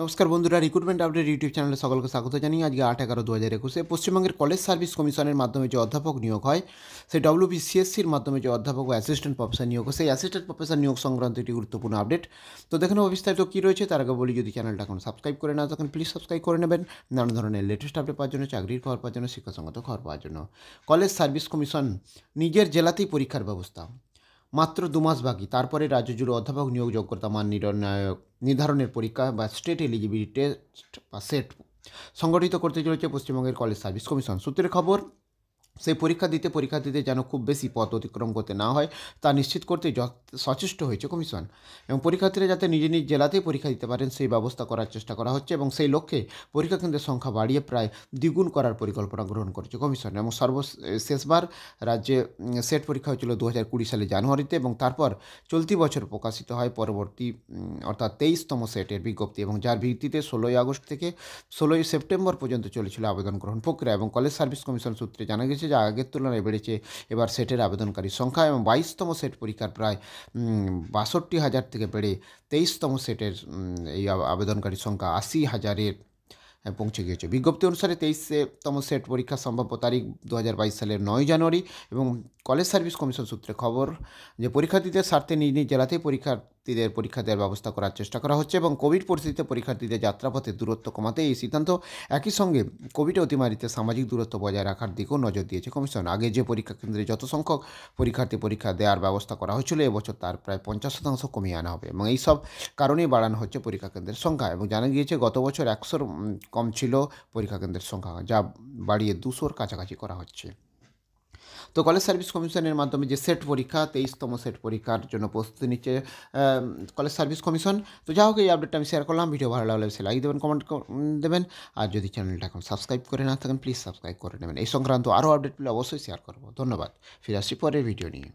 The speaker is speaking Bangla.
নমস্কার বন্ধুরা রিক্রুটমেন্ট আপডেট ইউটিউব চ্যানেলে সকলকে স্বাগত জানিয়ে আজকে আট এগারো দু হাজার একুশে পশ্চিমবঙ্গের কলেজ সার্ভিস কমিশনের মাধ্যমে যে অধ্যাপক নিয়োগ হয় সেই ডব্লিউবিসিএসসির মাধ্যমে যে অধ্যাপক বা অ্যাসিস্ট্যান্ট প্রফেসর নিয়োগ হয় সেই অ্যাসিস্ট্যান্ট প্রফেসর নিয়োগ সংক্রান্ত একটি গুরুত্বপূর্ণ আপডেট তো দেখেন অবস্থায় তো কী রয়েছে তার আগে বলি যদি চ্যানেলটা এখন সাবস্ক্রাইব করে না তখন প্লিজ সাবস্ক্রাইব করে নেবেন নানা ধরনের লেটেস্ট আপডেট পাওয়ার জন্য চাকরির খবর পাওয়ার জন্য শিক্ষাসঙ্গত খবর পাওয়ার জন্য কলেজ সার্ভিস কমিশন নিজের জেলাতেই পরীক্ষার ব্যবস্থা মাত্র দু মাস বাকি তারপরে রাজ্য জুড়ে অধ্যাপক নিয়োগ যোগ্যতা মান নির্ণায়ক নির্ধারণের পরীক্ষা বা স্টেট এলিজিবিলিটি টেস্ট বা সেট সংগঠিত করতে চলেছে পশ্চিমবঙ্গের কলেজ সার্ভিস কমিশন সূত্রের খবর সেই পরীক্ষা দিতে দিতে যেন খুব বেশি পথ অতিক্রম করতে না হয় তা নিশ্চিত করতে সচেষ্ট হয়েছে কমিশন এবং পরীক্ষার্থীরা যাতে নিজ নিজ জেলাতেই পরীক্ষা দিতে পারেন সেই ব্যবস্থা করার চেষ্টা করা হচ্ছে এবং সেই লক্ষ্যে পরীক্ষা কেন্দ্রের সংখ্যা বাড়িয়ে প্রায় দ্বিগুণ করার পরিকল্পনা গ্রহণ করেছে কমিশন এবং সর্বশেষবার রাজ্যে সেট পরীক্ষা হয়েছিল দু হাজার কুড়ি সালে জানুয়ারিতে এবং তারপর চলতি বছর প্রকাশিত হয় পরবর্তী অর্থাৎ তেইশতম সেটের বিজ্ঞপ্তি এবং যার ভিত্তিতে ষোলোই আগস্ট থেকে ষোলোই সেপ্টেম্বর পর্যন্ত চলেছিল আবেদন গ্রহণ প্রক্রিয়া এবং কলেজ সার্ভিস কমিশন সূত্রে জানা গেছে হয়েছে যা আগের তুলনায় বেড়েছে এবার সেটের আবেদনকারী সংখ্যা এবং বাইশতম সেট পরীক্ষার প্রায় বাষট্টি হাজার থেকে বেড়ে তেইশতম সেটের এই আবেদনকারী সংখ্যা আশি হাজারের পৌঁছে গিয়েছে বিজ্ঞপ্তি অনুসারে তেইশতম সেট পরীক্ষা সম্ভাব্য তারিখ দু সালের নয় জানুয়ারি এবং কলেজ সার্ভিস কমিশন সূত্রে খবর যে পরীক্ষার্থীদের স্বার্থে নিজ নিজ জেলাতেই পরীক্ষার যাত্রীদের পরীক্ষা দেওয়ার ব্যবস্থা করার চেষ্টা করা হচ্ছে এবং কোভিড পরিস্থিতিতে পরীক্ষার্থীদের যাত্রাপথে দূরত্ব কমাতে এই সিদ্ধান্ত একই সঙ্গে কোভিড অতিমারিতে সামাজিক দূরত্ব বজায় রাখার দিকেও নজর দিয়েছে কমিশন আগে যে পরীক্ষা কেন্দ্রে যত সংখ্যক পরীক্ষার্থী পরীক্ষা দেওয়ার ব্যবস্থা করা হয়েছিল এবছর তার প্রায় পঞ্চাশ শতাংশ কমিয়ে আনা হবে এবং এইসব কারণেই বাড়ানো হচ্ছে পরীক্ষা কেন্দ্রের সংখ্যা এবং জানা গিয়েছে গত বছর একশোর কম ছিল পরীক্ষা কেন্দ্রের সংখ্যা যা বাড়িয়ে দুশোর কাছাকাছি করা হচ্ছে তো কলেজ সার্ভিস কমিশনের মাধ্যমে যে সেট পরীক্ষা তেইশতম সেট পরীক্ষার জন্য প্রস্তুতি নিচ্ছে কলেজ সার্ভিস কমিশন তো যা হোক এই আপডেটটা আমি শেয়ার করলাম ভিডিও ভালো লাগলে সে লাইক দেবেন কমেন্ট দেবেন আর যদি চ্যানেলটা এখন সাবস্ক্রাইব করে না থাকেন প্লিজ সাবস্ক্রাইব করে নেবেন এই সংক্রান্ত আরও আপডেট পেলে অবশ্যই শেয়ার করবো ধন্যবাদ ফিরে আসছি পরের ভিডিও নিয়ে